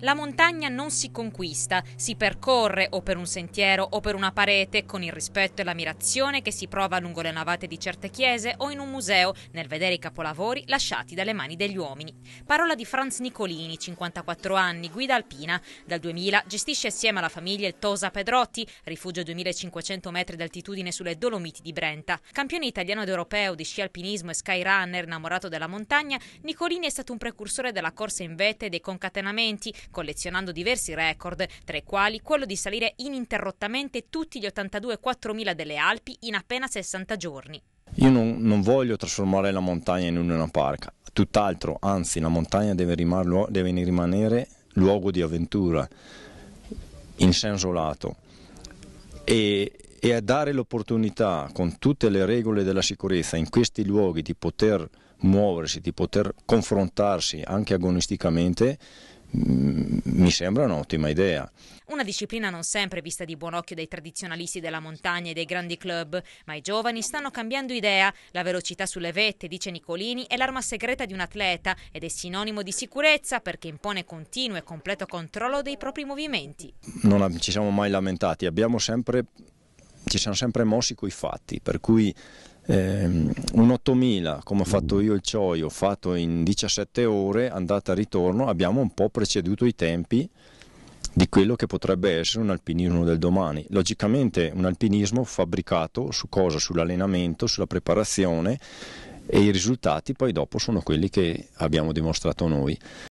La montagna non si conquista, si percorre o per un sentiero o per una parete con il rispetto e l'ammirazione che si prova lungo le navate di certe chiese o in un museo nel vedere i capolavori lasciati dalle mani degli uomini. Parola di Franz Nicolini, 54 anni, guida alpina. Dal 2000 gestisce assieme alla famiglia il Tosa Pedrotti, rifugio a 2500 metri d'altitudine sulle Dolomiti di Brenta. Campione italiano ed europeo di sci alpinismo e skyrunner innamorato della montagna, Nicolini è stato un precursore della corsa in vette e dei concatenamenti collezionando diversi record, tra i quali quello di salire ininterrottamente tutti gli 82.000 delle Alpi in appena 60 giorni. Io non, non, voglio trasformare la montagna in una parca, tutt'altro, anzi la montagna deve, rimar, deve rimanere luogo di avventura, in senso lato. E, e a dare l'opportunità con tutte le regole della sicurezza in questi luoghi di poter muoversi, di poter confrontarsi anche agonisticamente Mm, mi sembra un'ottima idea. Una disciplina non sempre vista di buon occhio dai tradizionalisti della montagna e dei grandi club, ma i giovani stanno cambiando idea. La velocità sulle vette, dice Nicolini, è l'arma segreta di un atleta ed è sinonimo di sicurezza perché impone continuo e completo controllo dei propri movimenti. Non ci siamo mai lamentati, sempre, ci siamo sempre mossi coi fatti, per cui ehm, un 8000 come ho fatto io il cioio fatto in 17 ore, andata e ritorno, abbiamo un po' preceduto i tempi di quello che potrebbe essere un alpinismo del domani. Logicamente un alpinismo fabbricato su cosa? Sull'allenamento, sulla preparazione e i risultati poi dopo sono quelli che abbiamo dimostrato noi.